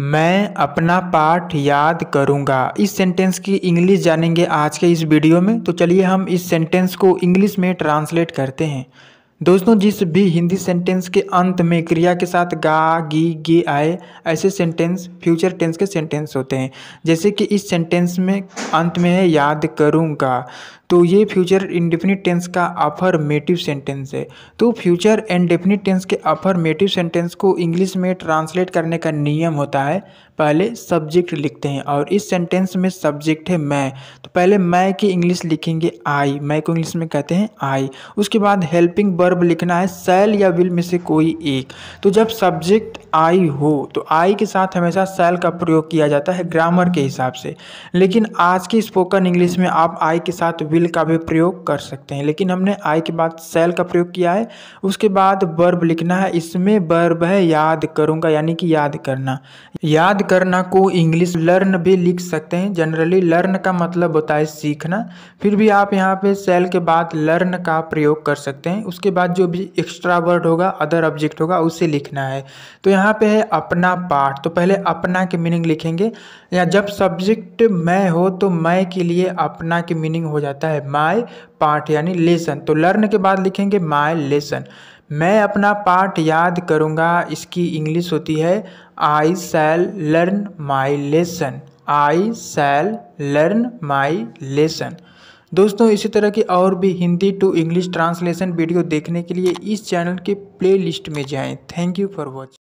मैं अपना पाठ याद करूँगा इस सेंटेंस की इंग्लिश जानेंगे आज के इस वीडियो में तो चलिए हम इस सेंटेंस को इंग्लिश में ट्रांसलेट करते हैं दोस्तों जिस भी हिंदी सेंटेंस के अंत में क्रिया के साथ गा गी गे आए ऐसे सेंटेंस फ्यूचर टेंस के सेंटेंस होते हैं जैसे कि इस सेंटेंस में अंत में है याद करूँगा तो ये फ्यूचर इंडेफिनिट टेंस का अफर्मेटिव सेंटेंस है तो फ्यूचर एंड डेफिनिट टेंस के अफर्मेटिव सेंटेंस को इंग्लिश में ट्रांसलेट करने का नियम होता है पहले सब्जेक्ट लिखते हैं और इस सेंटेंस में सब्जेक्ट है मैं तो पहले मैं की इंग्लिश लिखेंगे आई मैं को इंग्लिश में कहते हैं आई उसके बाद हेल्पिंग वर्ब लिखना है सेल या विल में से कोई एक तो जब सब्जेक्ट आई हो तो आई के साथ हमेशा सेल का प्रयोग किया जाता है ग्रामर के हिसाब से लेकिन आज की स्पोकन इंग्लिश में आप आई के साथ विल विल का भी प्रयोग कर सकते हैं लेकिन हमने आई के बाद सेल का प्रयोग किया है उसके बाद वर्ब लिखना है इसमें बर्ब है याद करूंगा यानी कि याद करना याद करना को इंग्लिश लर्न भी लिख सकते हैं जनरली लर्न का मतलब होता है सीखना फिर भी आप यहाँ पे सेल के बाद लर्न का प्रयोग कर सकते हैं उसके बाद जो भी एक्स्ट्रा वर्ड होगा अदर ऑब्जेक्ट होगा उसे लिखना है तो यहाँ पे है अपना पार्ट तो पहले अपना के मीनिंग लिखेंगे या जब सब्जेक्ट मैं हो तो मैं के लिए अपना के मीनिंग हो जाता है है माय पार्ट यानी लेसन तो लर्न के बाद लिखेंगे माय लेसन मैं अपना पार्ट याद करूंगा इसकी इंग्लिश होती है I shall learn my lesson I shall learn my lesson दोस्तों इसी तरह की और भी Hindi to English translation video देखने के लिए इस चैनल के प्लेलिस्ट में जाएं थैंक यू फॉर वॉचिंग